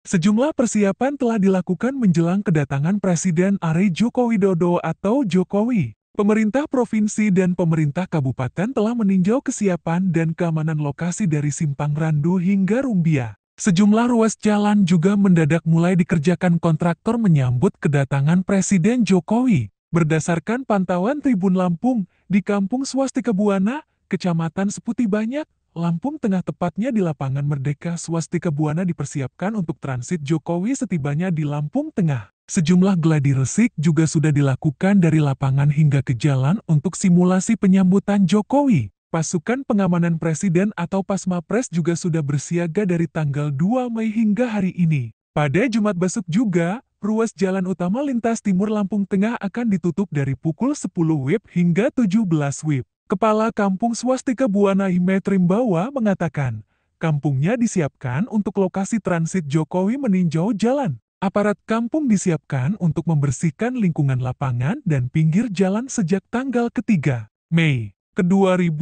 Sejumlah persiapan telah dilakukan menjelang kedatangan Presiden Are Joko Widodo atau Jokowi. Pemerintah provinsi dan pemerintah kabupaten telah meninjau kesiapan dan keamanan lokasi dari Simpang Randu hingga Rumbia. Sejumlah ruas jalan juga mendadak mulai dikerjakan kontraktor menyambut kedatangan Presiden Jokowi. Berdasarkan pantauan Tribun Lampung, di Kampung Swasti Kebuana, Kecamatan Seputi Banyak, Lampung Tengah tepatnya di lapangan Merdeka Swastika Buana dipersiapkan untuk transit Jokowi setibanya di Lampung Tengah. Sejumlah gladi resik juga sudah dilakukan dari lapangan hingga ke jalan untuk simulasi penyambutan Jokowi. Pasukan pengamanan presiden atau Pasma Pres juga sudah bersiaga dari tanggal 2 Mei hingga hari ini. Pada Jumat besok juga, ruas jalan utama lintas timur Lampung Tengah akan ditutup dari pukul 10 WIB hingga 17 WIB. Kepala Kampung Swastika Buana Ime Trimbawa mengatakan, kampungnya disiapkan untuk lokasi transit Jokowi meninjau jalan. Aparat kampung disiapkan untuk membersihkan lingkungan lapangan dan pinggir jalan sejak tanggal ketiga Mei ke 2023.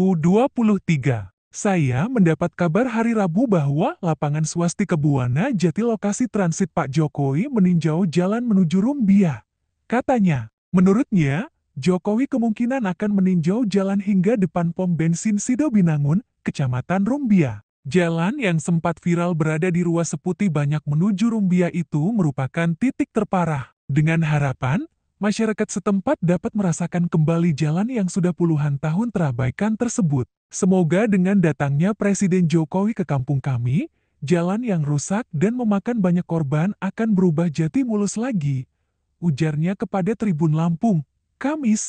Saya mendapat kabar hari Rabu bahwa lapangan swasti Kebuana jati lokasi transit Pak Jokowi meninjau jalan menuju Rumbia. Katanya, menurutnya, Jokowi kemungkinan akan meninjau jalan hingga depan pom bensin Sido Binangun, Kecamatan Rumbia. Jalan yang sempat viral berada di ruas seputih banyak menuju Rumbia itu merupakan titik terparah. Dengan harapan, masyarakat setempat dapat merasakan kembali jalan yang sudah puluhan tahun terabaikan tersebut. Semoga dengan datangnya Presiden Jokowi ke kampung kami, jalan yang rusak dan memakan banyak korban akan berubah jati mulus lagi. Ujarnya kepada Tribun Lampung. Kamis.